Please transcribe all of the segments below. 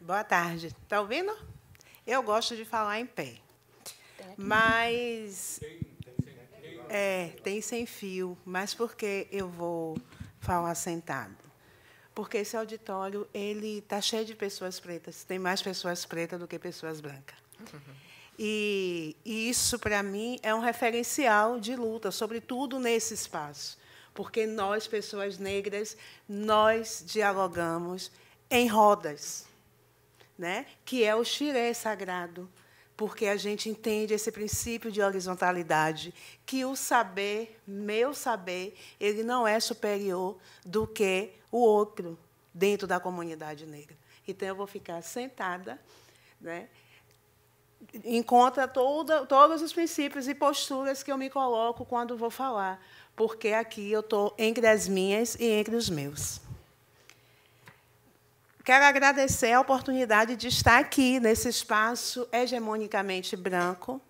boa tarde. Está ouvindo? Eu gosto de falar em pé. Mas. É, tem sem fio, mas por que eu vou falar sentado? Porque esse auditório ele está cheio de pessoas pretas, tem mais pessoas pretas do que pessoas brancas. E, e isso, para mim, é um referencial de luta, sobretudo nesse espaço. Porque nós, pessoas negras, nós dialogamos em rodas né? que é o xiré sagrado, porque a gente entende esse princípio de horizontalidade, que o saber, meu saber, ele não é superior do que o outro dentro da comunidade negra. Então, eu vou ficar sentada, né? encontra toda, todos os princípios e posturas que eu me coloco quando vou falar, porque aqui eu estou entre as minhas e entre os meus. Quero agradecer a oportunidade de estar aqui nesse espaço hegemonicamente branco,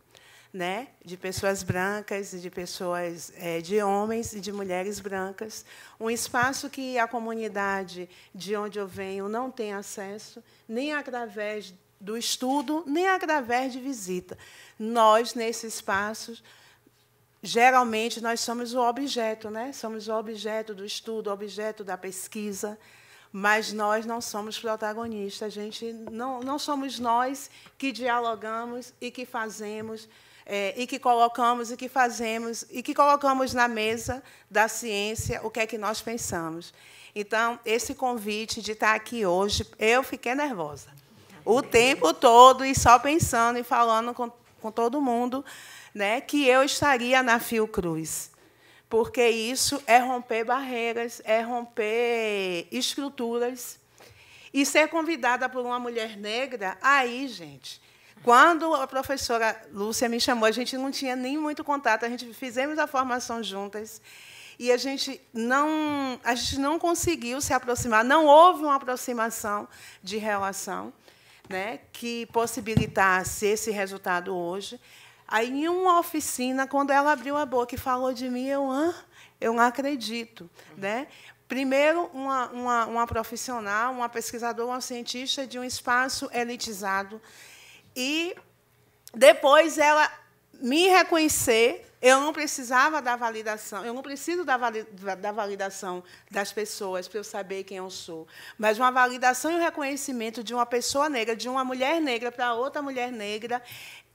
né, de pessoas brancas e de pessoas é, de homens e de mulheres brancas, um espaço que a comunidade de onde eu venho não tem acesso, nem através do estudo, nem através de visita. Nós nesse espaço geralmente nós somos o objeto, né? Somos o objeto do estudo, objeto da pesquisa, mas nós não somos protagonistas, a gente não, não somos nós que dialogamos e que fazemos, é, e que colocamos e que fazemos, e que colocamos na mesa da ciência o que é que nós pensamos. Então, esse convite de estar aqui hoje, eu fiquei nervosa o tempo todo e só pensando e falando com, com todo mundo né, que eu estaria na Fiocruz porque isso é romper barreiras, é romper estruturas. E ser convidada por uma mulher negra, aí, gente, quando a professora Lúcia me chamou, a gente não tinha nem muito contato, a gente fizemos a formação juntas e a gente não, a gente não conseguiu se aproximar, não houve uma aproximação de relação né, que possibilitasse esse resultado hoje. Aí, em uma oficina, quando ela abriu a boca e falou de mim, eu, ah, eu não acredito. Né? Primeiro, uma, uma, uma profissional, uma pesquisadora, uma cientista de um espaço elitizado. E depois ela me reconhecer, eu não precisava da validação, eu não preciso da, vali da validação das pessoas para eu saber quem eu sou, mas uma validação e um reconhecimento de uma pessoa negra, de uma mulher negra para outra mulher negra,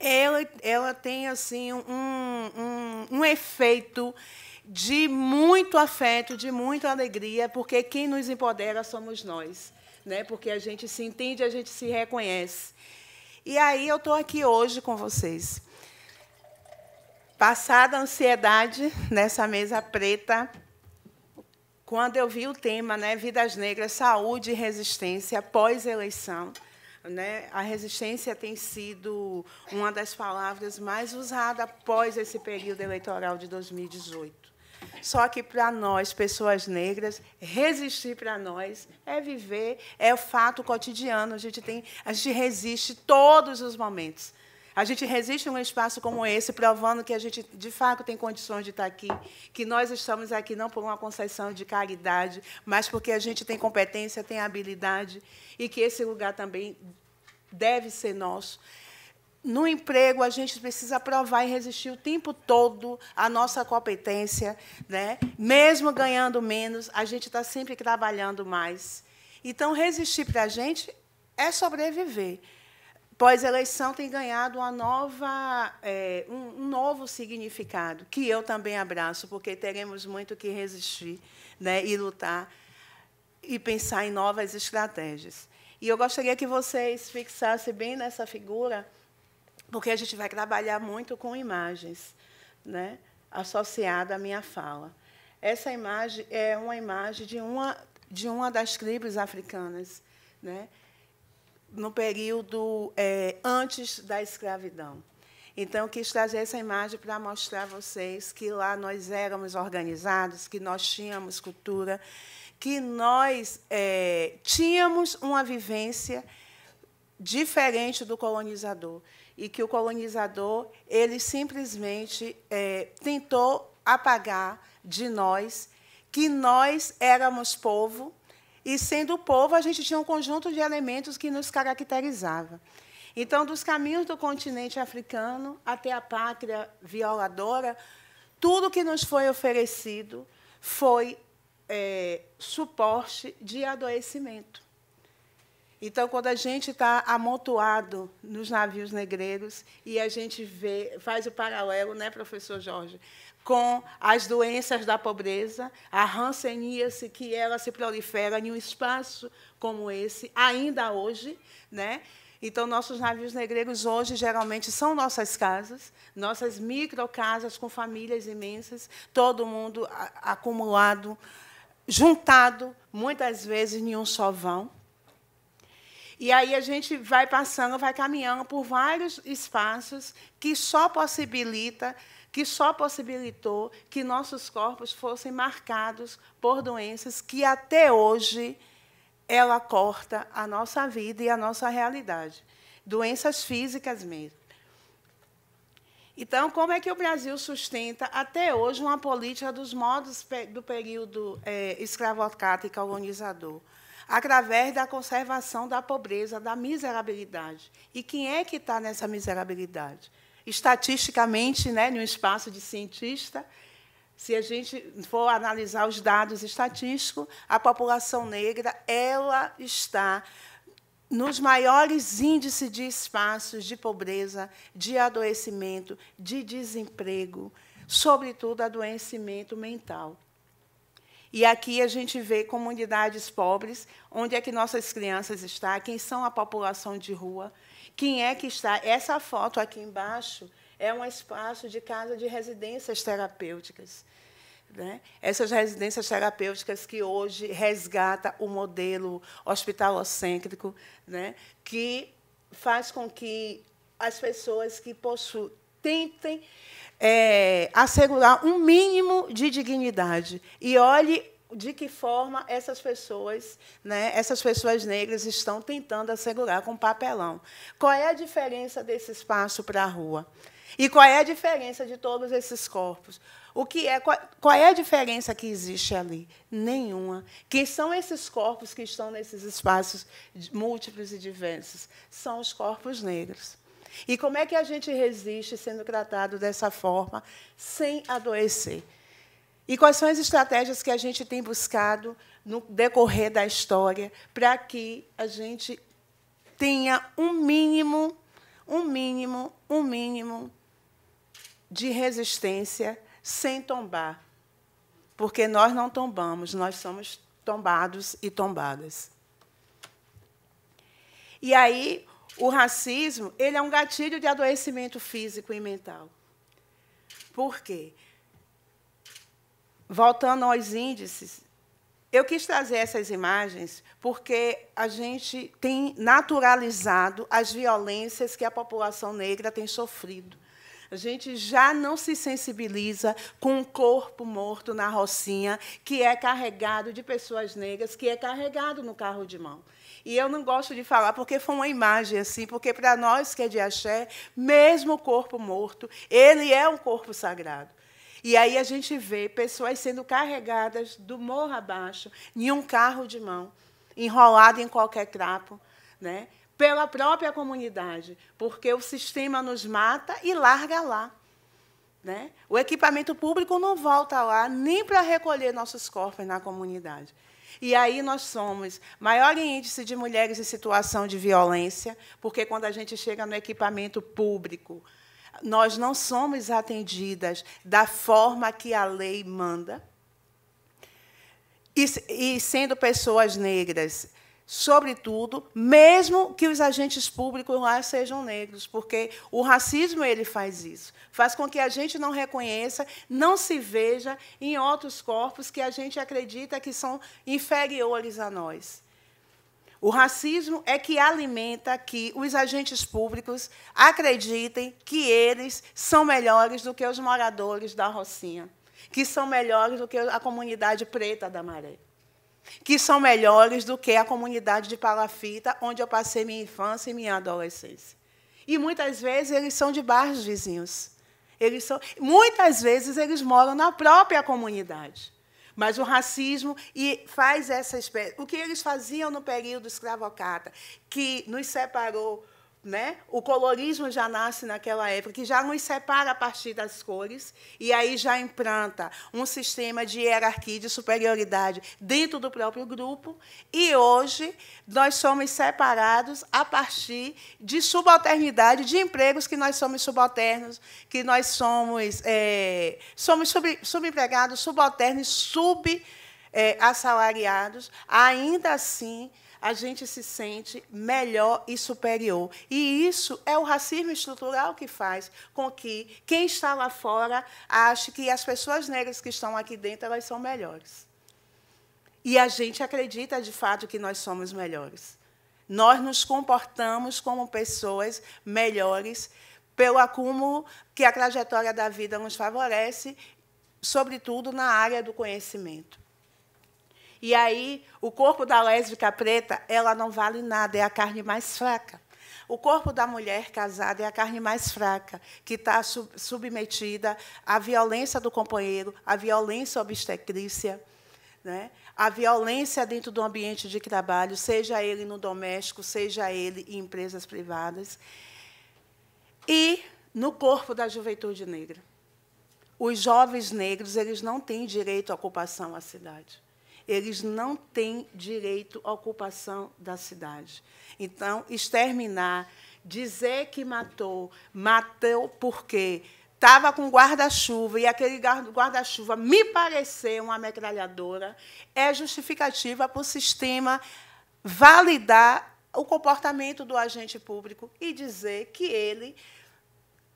ela, ela tem assim um, um, um efeito de muito afeto, de muita alegria, porque quem nos empodera somos nós, né? Porque a gente se entende, a gente se reconhece. E aí eu estou aqui hoje com vocês. Passada a ansiedade nessa mesa preta, quando eu vi o tema, né, Vidas Negras, Saúde e Resistência pós-eleição, né? A resistência tem sido uma das palavras mais usadas após esse período eleitoral de 2018. Só que para nós, pessoas negras, resistir para nós é viver, é o fato cotidiano. A gente tem, a gente resiste todos os momentos. A gente resiste a um espaço como esse, provando que a gente, de fato, tem condições de estar aqui, que nós estamos aqui não por uma concessão de caridade, mas porque a gente tem competência, tem habilidade, e que esse lugar também deve ser nosso. No emprego, a gente precisa provar e resistir o tempo todo à nossa competência. Né? Mesmo ganhando menos, a gente está sempre trabalhando mais. Então, resistir para a gente é sobreviver pós-eleição tem ganhado uma nova, é, um, um, novo significado, que eu também abraço, porque teremos muito que resistir né, e lutar e pensar em novas estratégias. E eu gostaria que vocês fixassem bem nessa figura, porque a gente vai trabalhar muito com imagens né, associada à minha fala. Essa imagem é uma imagem de uma, de uma das tribos africanas, né, no período é, antes da escravidão. Então, quis trazer essa imagem para mostrar a vocês que lá nós éramos organizados, que nós tínhamos cultura, que nós é, tínhamos uma vivência diferente do colonizador e que o colonizador ele simplesmente é, tentou apagar de nós que nós éramos povo e sendo povo, a gente tinha um conjunto de elementos que nos caracterizava. Então, dos caminhos do continente africano até a pátria violadora, tudo que nos foi oferecido foi é, suporte de adoecimento. Então, quando a gente está amontoado nos navios negreiros e a gente vê, faz o paralelo, né, professor Jorge? com as doenças da pobreza, a ranceníase que ela se prolifera em um espaço como esse, ainda hoje, né? Então, nossos navios negreiros hoje geralmente são nossas casas, nossas microcasas com famílias imensas, todo mundo acumulado, juntado, muitas vezes em um só vão. E aí a gente vai passando, vai caminhando por vários espaços que só possibilita, que só possibilitou que nossos corpos fossem marcados por doenças que até hoje ela corta a nossa vida e a nossa realidade, doenças físicas mesmo. Então, como é que o Brasil sustenta até hoje uma política dos modos do período é, eh, escravocrata e colonizador? através da conservação da pobreza, da miserabilidade. E quem é que está nessa miserabilidade? Estatisticamente, né, no espaço de cientista, se a gente for analisar os dados estatísticos, a população negra ela está nos maiores índices de espaços de pobreza, de adoecimento, de desemprego, sobretudo adoecimento mental. E aqui a gente vê comunidades pobres, onde é que nossas crianças estão, quem são a população de rua, quem é que está. Essa foto aqui embaixo é um espaço de casa de residências terapêuticas. Né? Essas residências terapêuticas que hoje resgata o modelo hospitalocêntrico, né? que faz com que as pessoas que possuem tentem é, assegurar um mínimo de dignidade. E olhe de que forma essas pessoas, né, essas pessoas negras estão tentando assegurar com papelão. Qual é a diferença desse espaço para a rua? E qual é a diferença de todos esses corpos? O que é qual, qual, é a diferença que existe ali? Nenhuma. Quem são esses corpos que estão nesses espaços múltiplos e diversos? São os corpos negros. E como é que a gente resiste sendo tratado dessa forma, sem adoecer? E quais são as estratégias que a gente tem buscado no decorrer da história para que a gente tenha um mínimo, um mínimo, um mínimo de resistência sem tombar? Porque nós não tombamos, nós somos tombados e tombadas. E aí, o racismo ele é um gatilho de adoecimento físico e mental. Por quê? Voltando aos índices, eu quis trazer essas imagens porque a gente tem naturalizado as violências que a população negra tem sofrido a gente já não se sensibiliza com um corpo morto na Rocinha, que é carregado de pessoas negras, que é carregado no carro de mão. E eu não gosto de falar porque foi uma imagem assim, porque para nós que é de axé, mesmo o corpo morto, ele é um corpo sagrado. E aí a gente vê pessoas sendo carregadas do morro abaixo, em um carro de mão, enrolado em qualquer trapo, né? pela própria comunidade, porque o sistema nos mata e larga lá. Né? O equipamento público não volta lá nem para recolher nossos corpos na comunidade. E aí nós somos maior índice de mulheres em situação de violência, porque quando a gente chega no equipamento público, nós não somos atendidas da forma que a lei manda. E, e sendo pessoas negras, sobretudo, mesmo que os agentes públicos lá sejam negros, porque o racismo ele faz isso, faz com que a gente não reconheça, não se veja em outros corpos que a gente acredita que são inferiores a nós. O racismo é que alimenta que os agentes públicos acreditem que eles são melhores do que os moradores da Rocinha, que são melhores do que a comunidade preta da Maré que são melhores do que a comunidade de Palafita, onde eu passei minha infância e minha adolescência. E muitas vezes eles são de bairros vizinhos. Eles são, muitas vezes eles moram na própria comunidade. Mas o racismo e faz essa espécie. O que eles faziam no período escravocata, que nos separou né? O colorismo já nasce naquela época, que já nos separa a partir das cores, e aí já implanta um sistema de hierarquia, de superioridade dentro do próprio grupo, e hoje nós somos separados a partir de subalternidade, de empregos que nós somos subalternos, que nós somos, é, somos sub, subempregados, subalternos, subassalariados. É, assalariados ainda assim a gente se sente melhor e superior. E isso é o racismo estrutural que faz com que quem está lá fora ache que as pessoas negras que estão aqui dentro elas são melhores. E a gente acredita de fato que nós somos melhores. Nós nos comportamos como pessoas melhores pelo acúmulo que a trajetória da vida nos favorece, sobretudo na área do conhecimento. E aí, o corpo da lésbica preta, ela não vale nada, é a carne mais fraca. O corpo da mulher casada é a carne mais fraca, que está submetida à violência do companheiro, à violência obstetrícia, né? à violência dentro do ambiente de trabalho, seja ele no doméstico, seja ele em empresas privadas. E no corpo da juventude negra. Os jovens negros eles não têm direito à ocupação à cidade eles não têm direito à ocupação da cidade. Então, exterminar, dizer que matou, matou porque estava com guarda-chuva e aquele guarda-chuva me pareceu uma metralhadora, é justificativa para o sistema validar o comportamento do agente público e dizer que ele,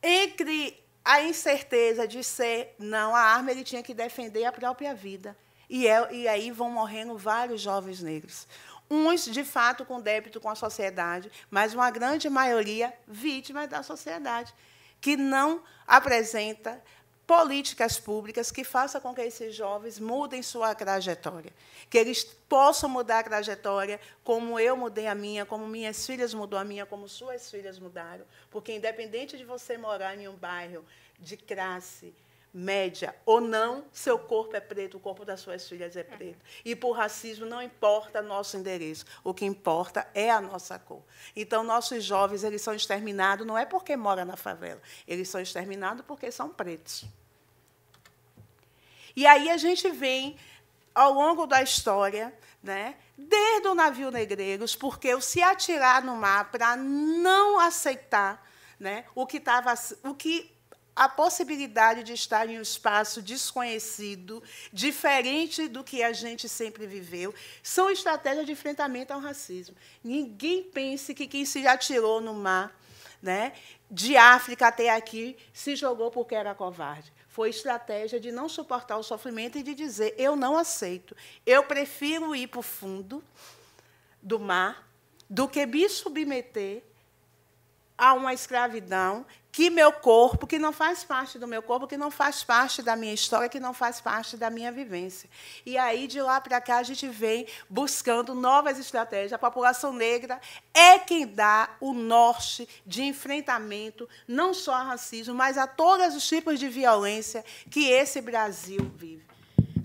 entre a incerteza de ser não a arma, ele tinha que defender a própria vida. E, é, e aí vão morrendo vários jovens negros. Uns, de fato, com débito com a sociedade, mas uma grande maioria vítimas da sociedade, que não apresenta políticas públicas que façam com que esses jovens mudem sua trajetória, que eles possam mudar a trajetória como eu mudei a minha, como minhas filhas mudou a minha, como suas filhas mudaram, porque independente de você morar em um bairro de classe média ou não, seu corpo é preto, o corpo das suas filhas é preto. E por racismo não importa nosso endereço, o que importa é a nossa cor. Então nossos jovens eles são exterminados não é porque moram na favela, eles são exterminados porque são pretos. E aí a gente vem ao longo da história, né, desde o navio Negreiros, porque o se atirar no mar para não aceitar né, o que estava o que a possibilidade de estar em um espaço desconhecido, diferente do que a gente sempre viveu, são estratégias de enfrentamento ao racismo. Ninguém pense que quem se atirou no mar, né, de África até aqui, se jogou porque era covarde. Foi estratégia de não suportar o sofrimento e de dizer: eu não aceito, eu prefiro ir para o fundo do mar do que me submeter a uma escravidão que meu corpo, que não faz parte do meu corpo, que não faz parte da minha história, que não faz parte da minha vivência. E aí, de lá para cá, a gente vem buscando novas estratégias. A população negra é quem dá o norte de enfrentamento, não só ao racismo, mas a todos os tipos de violência que esse Brasil vive.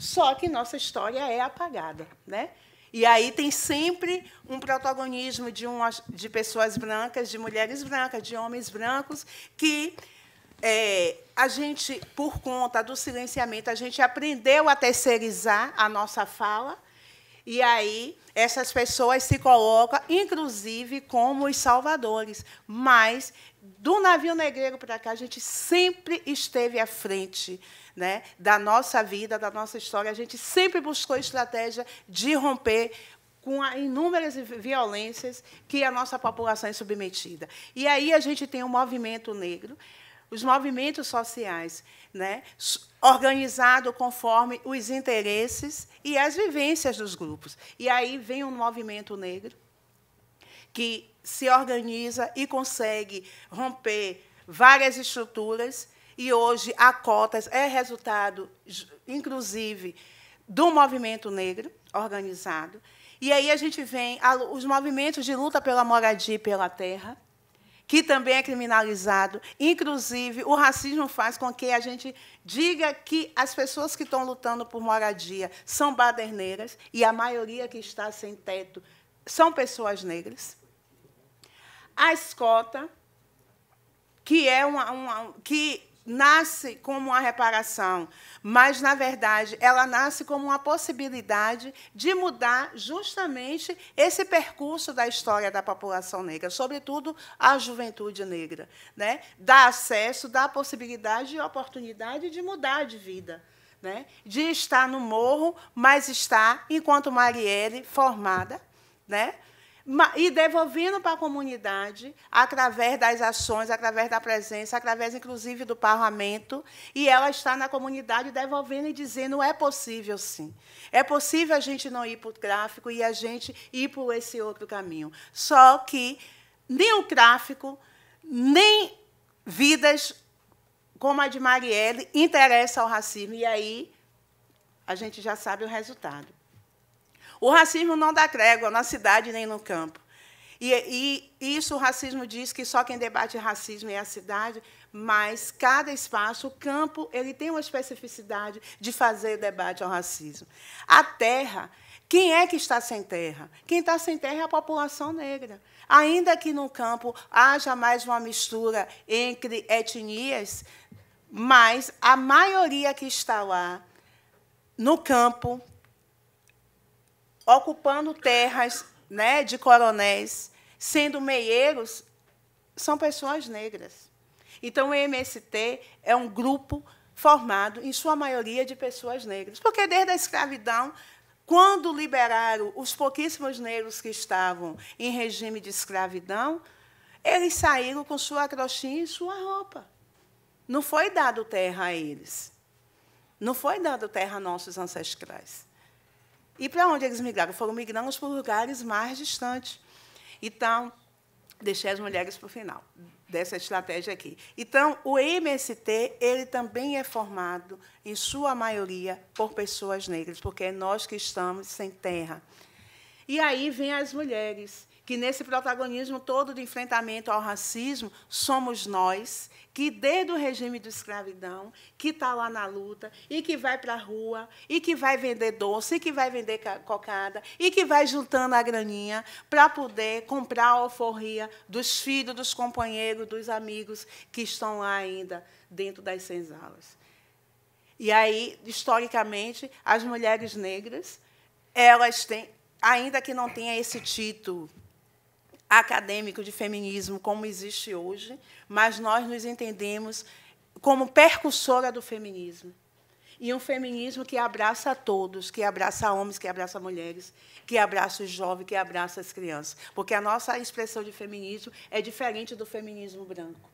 Só que nossa história é apagada. Né? E aí tem sempre um protagonismo de, um, de pessoas brancas, de mulheres brancas, de homens brancos, que é, a gente, por conta do silenciamento, a gente aprendeu a terceirizar a nossa fala e aí essas pessoas se colocam, inclusive, como os salvadores. Mas do navio negreiro para cá, a gente sempre esteve à frente né, da nossa vida, da nossa história. A gente sempre buscou estratégia de romper com inúmeras violências que a nossa população é submetida. E aí a gente tem o um movimento negro os movimentos sociais, né, organizado conforme os interesses e as vivências dos grupos. E aí vem um movimento negro que se organiza e consegue romper várias estruturas e hoje a cotas é resultado inclusive do movimento negro organizado. E aí a gente vem os movimentos de luta pela moradia e pela terra, que também é criminalizado. Inclusive, o racismo faz com que a gente diga que as pessoas que estão lutando por moradia são baderneiras e a maioria que está sem teto são pessoas negras. A escota, que é uma, uma que nasce como uma reparação, mas, na verdade, ela nasce como uma possibilidade de mudar justamente esse percurso da história da população negra, sobretudo a juventude negra. Né? Dá acesso, dá possibilidade e oportunidade de mudar de vida. Né? De estar no morro, mas estar, enquanto Marielle, formada, né? e devolvendo para a comunidade através das ações, através da presença, através inclusive do parlamento, e ela está na comunidade devolvendo e dizendo é possível sim. É possível a gente não ir para o tráfico e a gente ir por esse outro caminho. Só que nem o tráfico, nem vidas como a de Marielle interessa ao racismo e aí a gente já sabe o resultado. O racismo não dá trégua na cidade nem no campo. E, e, isso o racismo diz que só quem debate racismo é a cidade, mas cada espaço, o campo, ele tem uma especificidade de fazer debate ao racismo. A terra, quem é que está sem terra? Quem está sem terra é a população negra. Ainda que no campo haja mais uma mistura entre etnias, mas a maioria que está lá no campo ocupando terras né, de coronéis, sendo meieiros, são pessoas negras. Então, o MST é um grupo formado, em sua maioria, de pessoas negras. Porque, desde a escravidão, quando liberaram os pouquíssimos negros que estavam em regime de escravidão, eles saíram com sua crochinha e sua roupa. Não foi dado terra a eles. Não foi dado terra a nossos ancestrais. E para onde eles migraram? Foram migrando para lugares mais distantes. Então, deixei as mulheres para o final dessa estratégia aqui. Então, o MST ele também é formado, em sua maioria, por pessoas negras, porque é nós que estamos sem terra. E aí vem as mulheres que nesse protagonismo todo de enfrentamento ao racismo somos nós, que desde o regime de escravidão, que está lá na luta, e que vai para a rua, e que vai vender doce, e que vai vender cocada, e que vai juntando a graninha para poder comprar a alforria dos filhos, dos companheiros, dos amigos que estão lá ainda dentro das senzalas. E aí, historicamente, as mulheres negras, elas têm, ainda que não tenha esse título acadêmico de feminismo como existe hoje, mas nós nos entendemos como percussora do feminismo. E um feminismo que abraça a todos, que abraça homens, que abraça mulheres, que abraça os jovens, que abraça as crianças. Porque a nossa expressão de feminismo é diferente do feminismo branco.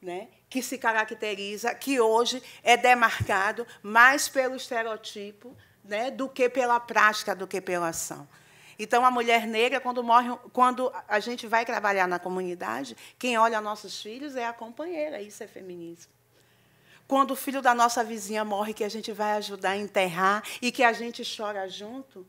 Né, que se caracteriza, que hoje é demarcado mais pelo estereotipo né, do que pela prática, do que pela ação. Então, a mulher negra, quando, morre, quando a gente vai trabalhar na comunidade, quem olha nossos filhos é a companheira, isso é feminismo. Quando o filho da nossa vizinha morre, que a gente vai ajudar a enterrar e que a gente chora junto,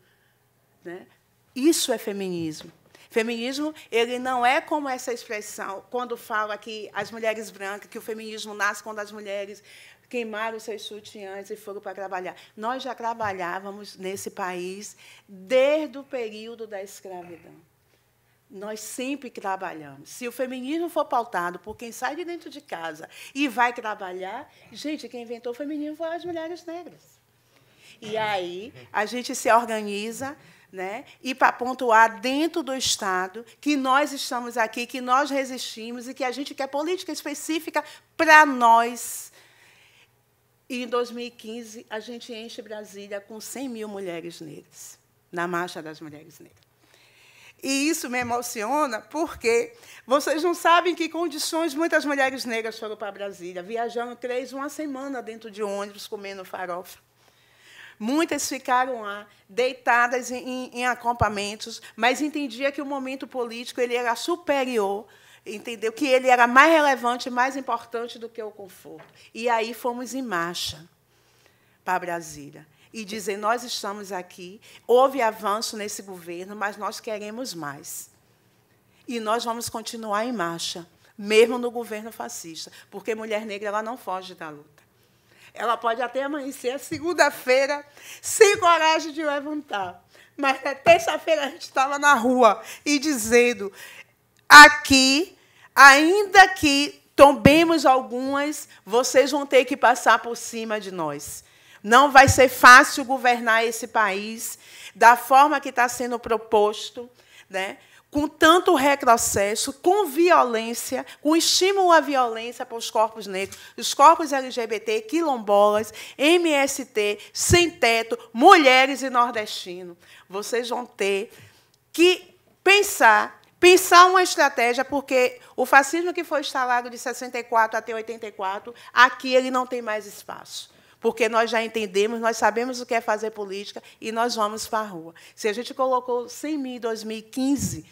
né? isso é feminismo. Feminismo, ele não é como essa expressão, quando fala que as mulheres brancas, que o feminismo nasce quando as mulheres queimaram seus sutiãs e foram para trabalhar. Nós já trabalhávamos nesse país desde o período da escravidão. Nós sempre trabalhamos. Se o feminismo for pautado por quem sai de dentro de casa e vai trabalhar, gente, quem inventou o feminismo foi as mulheres negras. E aí a gente se organiza né? e para pontuar dentro do Estado que nós estamos aqui, que nós resistimos e que a gente quer política específica para nós, e em 2015, a gente enche Brasília com 100 mil mulheres negras, na Marcha das Mulheres Negras. E isso me emociona porque vocês não sabem que condições muitas mulheres negras foram para Brasília, viajando três, uma semana dentro de ônibus, comendo farofa. Muitas ficaram lá, deitadas em, em, acampamentos, mas entendia que o momento político ele era superior entendeu que ele era mais relevante, mais importante do que o conforto. E aí fomos em marcha para Brasília e dizer: nós estamos aqui, houve avanço nesse governo, mas nós queremos mais. E nós vamos continuar em marcha, mesmo no governo fascista, porque mulher negra ela não foge da luta. Ela pode até amanhecer segunda-feira sem coragem de levantar. Mas na terça-feira a gente estava na rua e dizendo: aqui, ainda que tombemos algumas, vocês vão ter que passar por cima de nós. Não vai ser fácil governar esse país da forma que está sendo proposto, né? com tanto retrocesso, com violência, com estímulo à violência para os corpos negros, os corpos LGBT, quilombolas, MST, sem teto, mulheres e nordestino. Vocês vão ter que pensar pensar uma estratégia, porque o fascismo que foi instalado de 64 até 84, aqui ele não tem mais espaço porque nós já entendemos, nós sabemos o que é fazer política e nós vamos para a rua. Se a gente colocou 100 mil em 2015,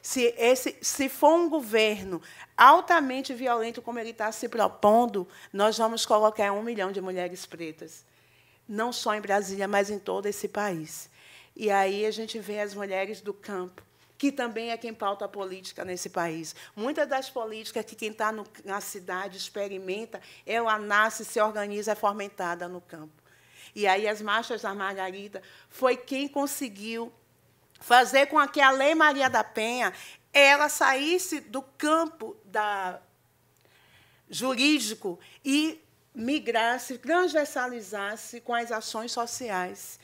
se, esse, se for um governo altamente violento, como ele está se propondo, nós vamos colocar um milhão de mulheres pretas, não só em Brasília, mas em todo esse país. E aí a gente vê as mulheres do campo, que também é quem pauta a política nesse país. Muitas das políticas que quem está na cidade experimenta, ela é nasce, se organiza, é fomentada no campo. E aí as marchas da Margarida foi quem conseguiu fazer com que a Lei Maria da Penha ela saísse do campo da jurídico e migrasse, transversalizasse com as ações sociais.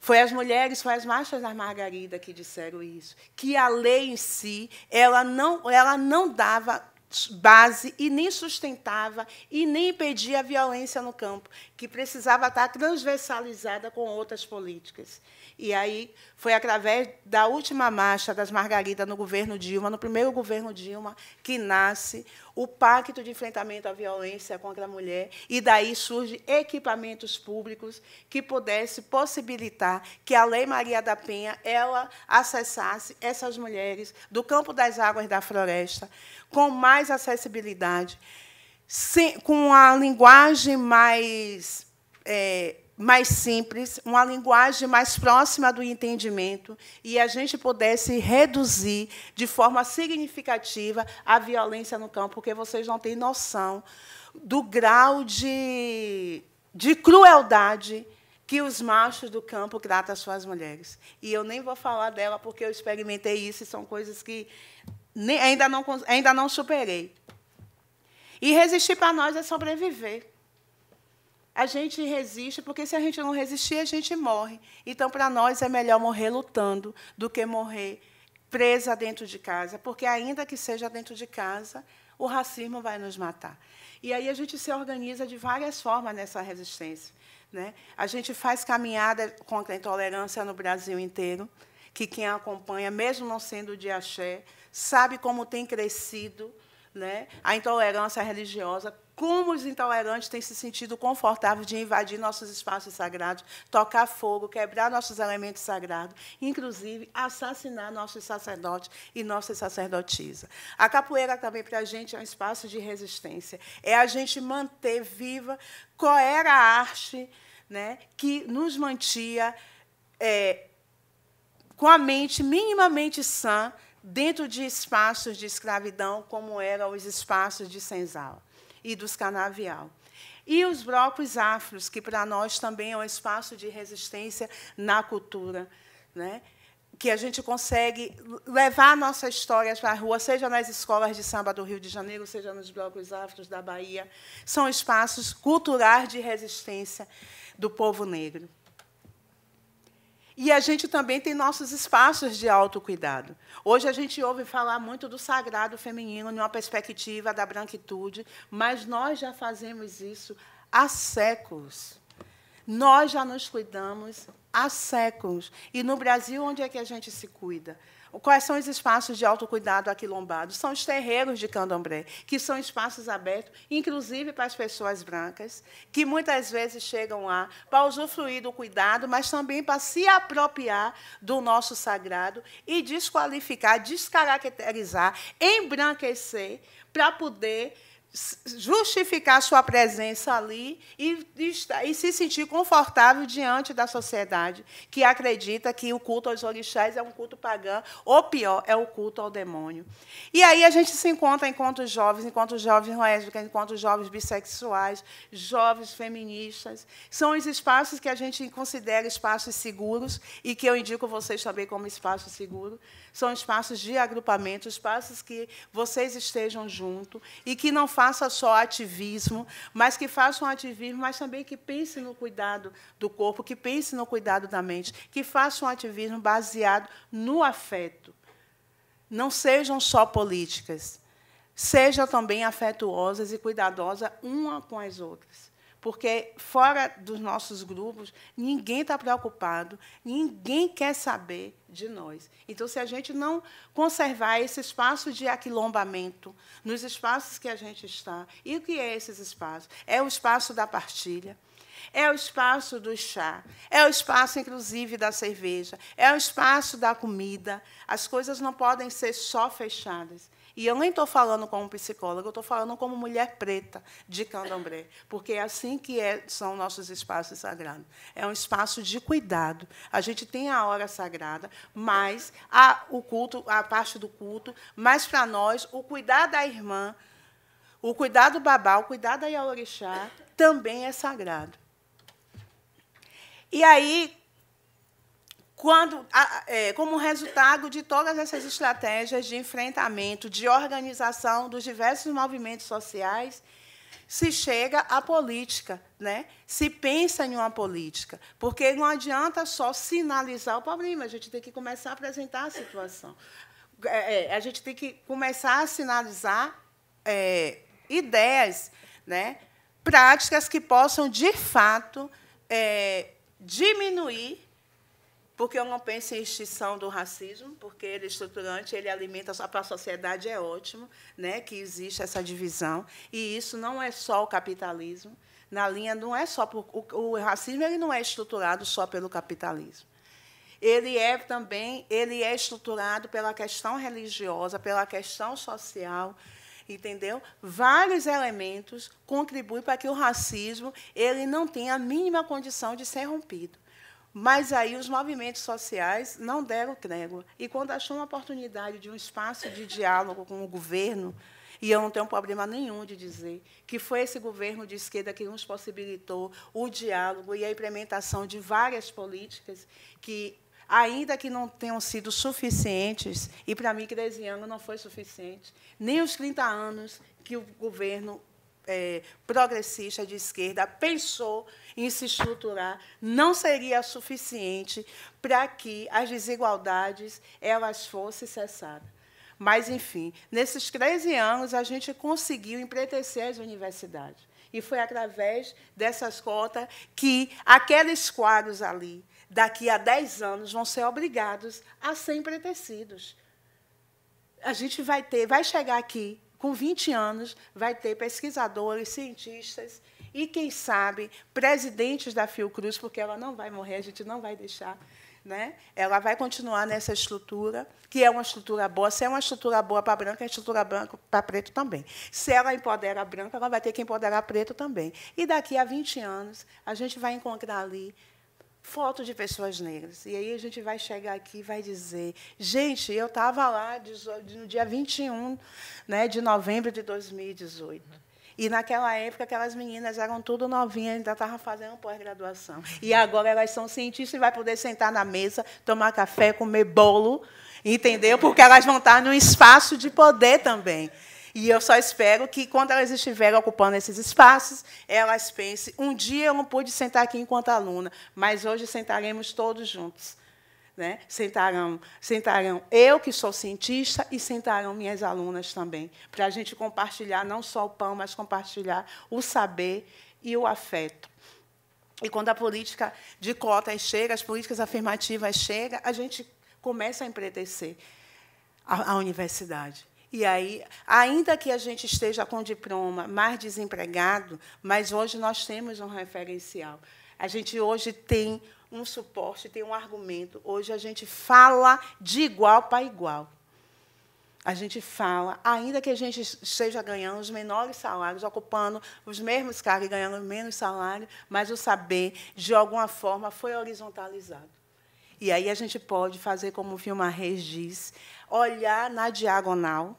Foi as mulheres, foi as marchas da Margarida que disseram isso, que a lei em si ela não, ela não dava base e nem sustentava e nem impedia a violência no campo, que precisava estar transversalizada com outras políticas. E aí foi através da última marcha das Margaridas no governo Dilma, no primeiro governo Dilma, que nasce o Pacto de Enfrentamento à Violência contra a Mulher, e daí surge equipamentos públicos que pudesse possibilitar que a Lei Maria da Penha ela acessasse essas mulheres do campo das águas da floresta com mais acessibilidade, sem, com a linguagem mais é, mais simples, uma linguagem mais próxima do entendimento e a gente pudesse reduzir de forma significativa a violência no campo, porque vocês não têm noção do grau de, de crueldade que os machos do campo tratam as suas mulheres. E eu nem vou falar dela porque eu experimentei isso e são coisas que nem, ainda, não, ainda não superei. E resistir para nós é sobreviver a gente resiste, porque se a gente não resistir, a gente morre. Então, para nós, é melhor morrer lutando do que morrer presa dentro de casa, porque, ainda que seja dentro de casa, o racismo vai nos matar. E aí a gente se organiza de várias formas nessa resistência. Né? A gente faz caminhada contra a intolerância no Brasil inteiro, que quem acompanha, mesmo não sendo de axé, sabe como tem crescido né, a intolerância religiosa, como os intolerantes têm se sentido confortáveis de invadir nossos espaços sagrados, tocar fogo, quebrar nossos elementos sagrados, inclusive assassinar nossos sacerdotes e nossas sacerdotisas. A capoeira também para a gente é um espaço de resistência, é a gente manter viva qual era a arte né, que nos mantia é, com a mente minimamente sã dentro de espaços de escravidão, como eram os espaços de senzala e dos canavial. E os blocos afros, que para nós também é um espaço de resistência na cultura, né? que a gente consegue levar a nossa história para a rua, seja nas escolas de samba do Rio de Janeiro, seja nos blocos afros da Bahia. São espaços culturais de resistência do povo negro. E a gente também tem nossos espaços de autocuidado. Hoje a gente ouve falar muito do sagrado feminino numa perspectiva da branquitude, mas nós já fazemos isso há séculos. Nós já nos cuidamos há séculos. E no Brasil, onde é que a gente se cuida? Quais são os espaços de autocuidado lombados? São os terreiros de candomblé, que são espaços abertos, inclusive para as pessoas brancas, que muitas vezes chegam lá para usufruir do cuidado, mas também para se apropriar do nosso sagrado e desqualificar, descaracterizar, embranquecer, para poder justificar sua presença ali e, e, se sentir confortável diante da sociedade que acredita que o culto aos orixás é um culto pagão, ou pior, é o culto ao demônio. E aí a gente se encontra enquanto jovens, enquanto jovens lésbicas, enquanto jovens bissexuais, jovens feministas. São os espaços que a gente considera espaços seguros e que eu indico vocês também como espaço seguro são espaços de agrupamento, espaços que vocês estejam junto e que não faça só ativismo, mas que façam ativismo, mas também que pense no cuidado do corpo, que pense no cuidado da mente, que façam ativismo baseado no afeto. Não sejam só políticas. Sejam também afetuosas e cuidadosas uma com as outras. Porque fora dos nossos grupos, ninguém está preocupado, ninguém quer saber de nós. Então, se a gente não conservar esse espaço de aquilombamento nos espaços que a gente está, e o que é esses espaços? É o espaço da partilha, é o espaço do chá, é o espaço, inclusive, da cerveja, é o espaço da comida. As coisas não podem ser só fechadas. E eu nem estou falando como psicóloga, eu estou falando como mulher preta de candomblé, porque é assim que é, são nossos espaços sagrados. É um espaço de cuidado. A gente tem a hora sagrada, mas a, o culto, a parte do culto, mas para nós, o cuidar da irmã, o cuidar do babá, o cuidar da Yaorixá também é sagrado. E aí, quando, é, como resultado de todas essas estratégias de enfrentamento, de organização dos diversos movimentos sociais, se chega à política, né? se pensa em uma política, porque não adianta só sinalizar o problema, a gente tem que começar a apresentar a situação. É, é a gente tem que começar a sinalizar é, ideias, né? práticas que possam, de fato, é, diminuir porque eu não penso em extinção do racismo, porque ele é estruturante, ele alimenta para a sociedade é ótimo, né, que existe essa divisão, e isso não é só o capitalismo. Na linha não é só por, o, o racismo, ele não é estruturado só pelo capitalismo ele é também ele é estruturado pela questão religiosa, pela questão social, entendeu? Vários elementos contribuem para que o racismo ele não tenha a mínima condição de ser rompido. Mas aí os movimentos sociais não deram trégua. E quando achou uma oportunidade de um espaço de diálogo com o governo, e eu não tenho problema nenhum de dizer que foi esse governo de esquerda que nos possibilitou o diálogo e a implementação de várias políticas que, ainda que não tenham sido suficientes, e para mim, 13 anos não foi suficiente, nem os 30 anos que o governo é, progressista de esquerda pensou em se estruturar não seria suficiente para que as desigualdades elas fossem cessadas. Mas, enfim, nesses 13 anos, a gente conseguiu empretecer as universidades. E foi através dessas cotas que aqueles quadros ali, daqui a 10 anos, vão ser obrigados a ser empretecidos. A gente vai ter, vai chegar aqui com 20 anos, vai ter pesquisadores, cientistas e, quem sabe, presidentes da Fiocruz, porque ela não vai morrer, a gente não vai deixar. Né? Ela vai continuar nessa estrutura, que é uma estrutura boa. Se é uma estrutura boa para branca, é estrutura branca para preto também. Se ela empodera branca, ela vai ter que empoderar preto também. E daqui a 20 anos, a gente vai encontrar ali foto de pessoas negras. E aí a gente vai chegar aqui e vai dizer: gente, eu estava lá no dia 21 né, de novembro de 2018. E naquela época, aquelas meninas eram tudo novinhas, ainda estavam fazendo pós-graduação. E agora elas são cientistas e vai poder sentar na mesa, tomar café, comer bolo, entendeu? Porque elas vão estar num espaço de poder também. E eu só espero que, quando elas estiverem ocupando esses espaços, elas pensem: um dia eu não pude sentar aqui enquanto aluna, mas hoje sentaremos todos juntos. Né? Sentarão, sentarão eu, que sou cientista, e sentarão minhas alunas também, para a gente compartilhar não só o pão, mas compartilhar o saber e o afeto. E quando a política de cotas chega, as políticas afirmativas chegam, a gente começa a empretecer a, a universidade. E aí, ainda que a gente esteja com diploma, mais desempregado, mas hoje nós temos um referencial. A gente hoje tem um suporte, tem um argumento. Hoje a gente fala de igual para igual. A gente fala, ainda que a gente esteja ganhando os menores salários, ocupando os mesmos cargos e ganhando menos salário, mas o saber, de alguma forma, foi horizontalizado. E aí a gente pode fazer como o Vilmar Reis diz, olhar na diagonal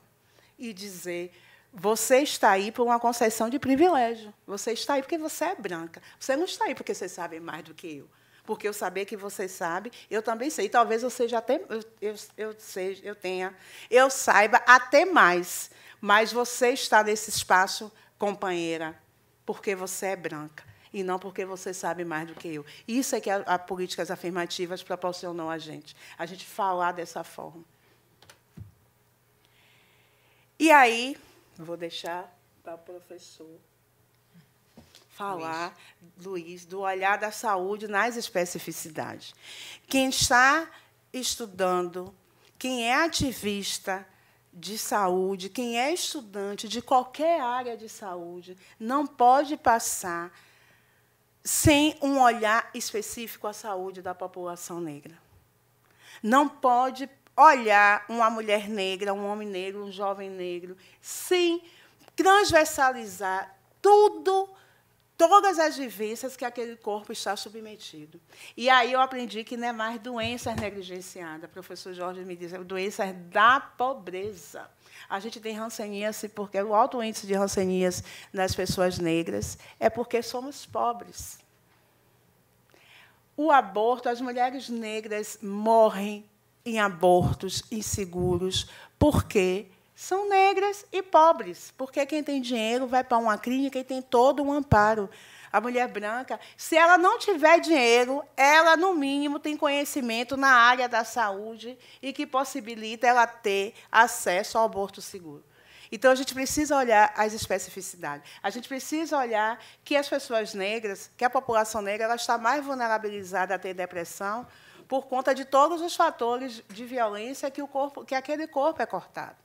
e dizer você está aí por uma concessão de privilégio. Você está aí porque você é branca. Você não está aí porque você sabe mais do que eu. Porque eu saber que você sabe, eu também sei. Talvez eu seja até eu, eu, eu, seja, eu tenha, eu saiba até mais. Mas você está nesse espaço, companheira, porque você é branca e não porque você sabe mais do que eu. Isso é que as políticas afirmativas proporcionam a gente, a gente falar dessa forma. E aí, vou deixar para o professor falar, Luiz. Luiz, do olhar da saúde nas especificidades. Quem está estudando, quem é ativista, de saúde, quem é estudante de qualquer área de saúde, não pode passar sem um olhar específico à saúde da população negra. Não pode olhar uma mulher negra, um homem negro, um jovem negro, sem transversalizar tudo todas as vivências que aquele corpo está submetido. E aí eu aprendi que não é mais doenças negligenciadas. O professor Jorge me diz, é doenças da pobreza. A gente tem ranceníase porque o alto índice de rancenias nas pessoas negras é porque somos pobres. O aborto, as mulheres negras morrem em abortos inseguros porque são negras e pobres, porque quem tem dinheiro vai para uma clínica e tem todo um amparo. A mulher branca, se ela não tiver dinheiro, ela, no mínimo, tem conhecimento na área da saúde e que possibilita ela ter acesso ao aborto seguro. Então, a gente precisa olhar as especificidades. A gente precisa olhar que as pessoas negras, que a população negra, ela está mais vulnerabilizada a ter depressão por conta de todos os fatores de violência que, o corpo, que aquele corpo é cortado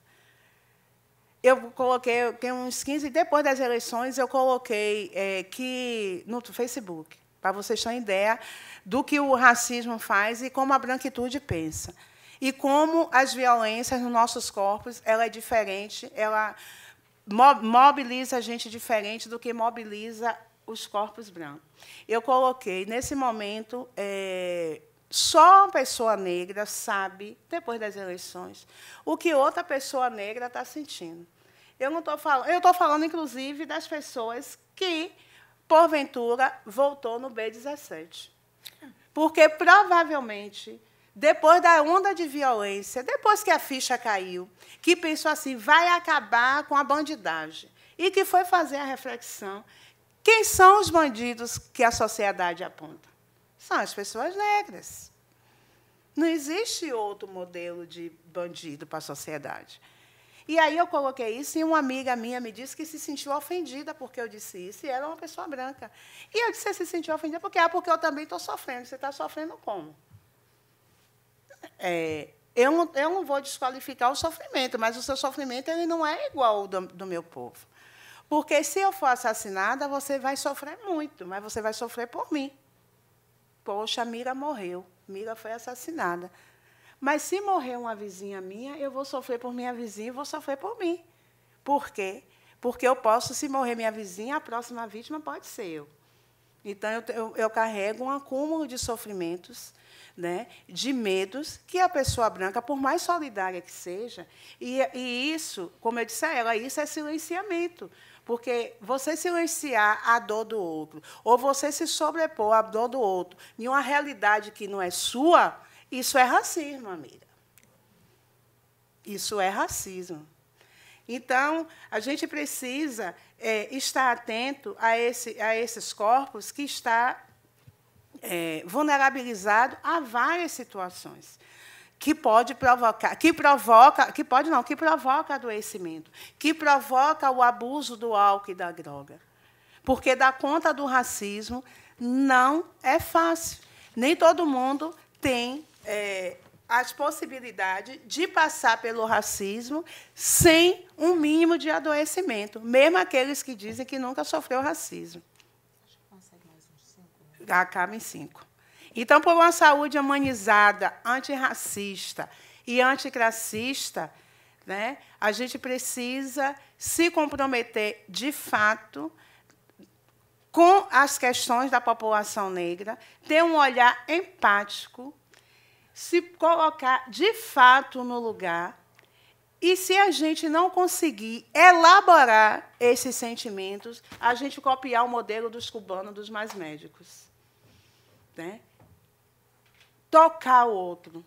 eu coloquei, tem uns 15, depois das eleições, eu coloquei é, que no Facebook, para vocês terem ideia do que o racismo faz e como a branquitude pensa. E como as violências nos nossos corpos, ela é diferente, ela mobiliza a gente diferente do que mobiliza os corpos brancos. Eu coloquei, nesse momento, é, só uma pessoa negra sabe, depois das eleições, o que outra pessoa negra está sentindo. Eu não estou falando, eu estou falando inclusive das pessoas que porventura voltou no B17. Porque provavelmente depois da onda de violência, depois que a ficha caiu, que pensou assim, vai acabar com a bandidagem, e que foi fazer a reflexão, quem são os bandidos que a sociedade aponta? São as pessoas negras. Não existe outro modelo de bandido para a sociedade. E aí eu coloquei isso e uma amiga minha me disse que se sentiu ofendida porque eu disse isso, e ela é uma pessoa branca. E eu disse, se sentiu ofendida porque é ah, porque eu também estou sofrendo. Você está sofrendo como? É, eu, não, eu não vou desqualificar o sofrimento, mas o seu sofrimento ele não é igual ao do, do meu povo. Porque se eu for assassinada, você vai sofrer muito, mas você vai sofrer por mim. Poxa, Mira morreu, Mira foi assassinada. Mas se morrer uma vizinha minha, eu vou sofrer por minha vizinha e vou sofrer por mim. Por quê? Porque eu posso, se morrer minha vizinha, a próxima vítima pode ser eu. Então, eu, eu, eu carrego um acúmulo de sofrimentos, né, de medos, que a pessoa branca, por mais solidária que seja, e, e isso, como eu disse a ela, isso é silenciamento. Porque você silenciar a dor do outro, ou você se sobrepor à dor do outro, em uma realidade que não é sua, isso é racismo, amiga. Isso é racismo. Então, a gente precisa é, estar atento a, esse, a esses corpos que está é, vulnerabilizado a várias situações que pode provocar, que provoca, que pode não, que provoca adoecimento, que provoca o abuso do álcool e da droga. Porque dar conta do racismo não é fácil. Nem todo mundo tem é, as possibilidades de passar pelo racismo sem um mínimo de adoecimento, mesmo aqueles que dizem que nunca sofreu racismo. Acho que consegue mais uns cinco. Acaba em cinco. Então, por uma saúde humanizada, antirracista e anticracista, né, a gente precisa se comprometer de fato com as questões da população negra, ter um olhar empático se colocar de fato no lugar. E se a gente não conseguir elaborar esses sentimentos, a gente copiar o modelo dos cubanos, dos mais médicos. Né? Tocar o outro.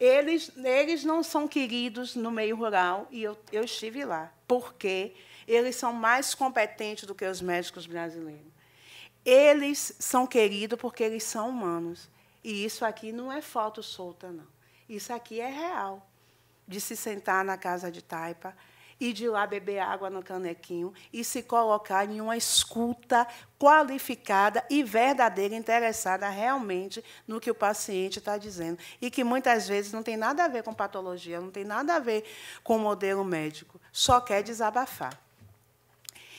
Eles, eles não são queridos no meio rural, e eu, eu estive lá, porque eles são mais competentes do que os médicos brasileiros. Eles são queridos porque eles são humanos. E isso aqui não é foto solta, não. Isso aqui é real. De se sentar na casa de taipa e de lá beber água no canequinho e se colocar em uma escuta qualificada e verdadeira, interessada realmente no que o paciente está dizendo. E que muitas vezes não tem nada a ver com patologia, não tem nada a ver com o modelo médico, só quer desabafar.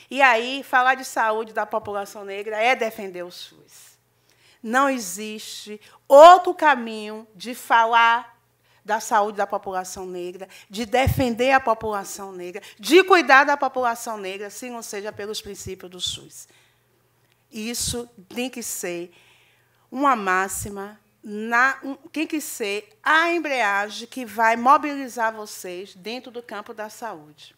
E aí, falar de saúde da população negra é defender o SUS não existe outro caminho de falar da saúde da população negra, de defender a população negra, de cuidar da população negra, se não seja pelos princípios do SUS. Isso tem que ser uma máxima na, um, tem que ser a embreagem que vai mobilizar vocês dentro do campo da saúde.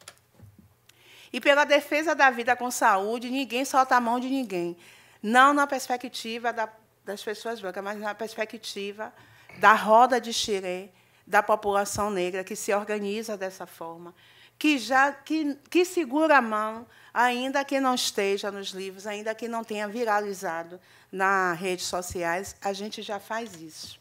E pela defesa da vida com saúde, ninguém solta a mão de ninguém. Não na perspectiva da das pessoas brancas, mas na perspectiva da roda de xirê da população negra que se organiza dessa forma, que já que, que segura a mão, ainda que não esteja nos livros, ainda que não tenha viralizado nas redes sociais, a gente já faz isso.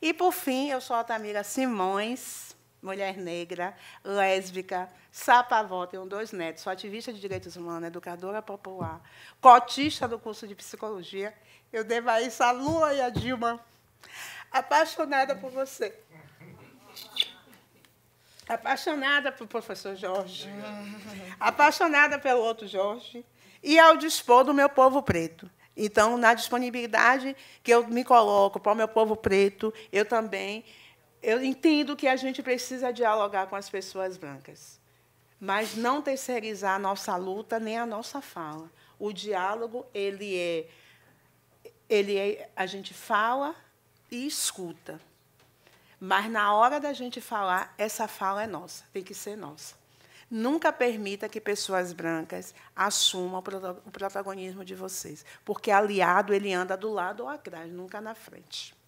E, por fim, eu sou Altamira Simões, mulher negra, lésbica, sapavó, tenho dois netos, sou ativista de direitos humanos, educadora popular, cotista do curso de psicologia eu devo a isso à Lua e à Dilma. Apaixonada por você. Apaixonada pelo professor Jorge. Apaixonada pelo outro Jorge. E ao dispor do meu povo preto. Então, na disponibilidade que eu me coloco para o meu povo preto, eu também eu entendo que a gente precisa dialogar com as pessoas brancas, mas não terceirizar a nossa luta nem a nossa fala. O diálogo ele é ele é, a gente fala e escuta. Mas na hora da gente falar, essa fala é nossa, tem que ser nossa. Nunca permita que pessoas brancas assumam o protagonismo de vocês, porque aliado ele anda do lado ou atrás, nunca na frente.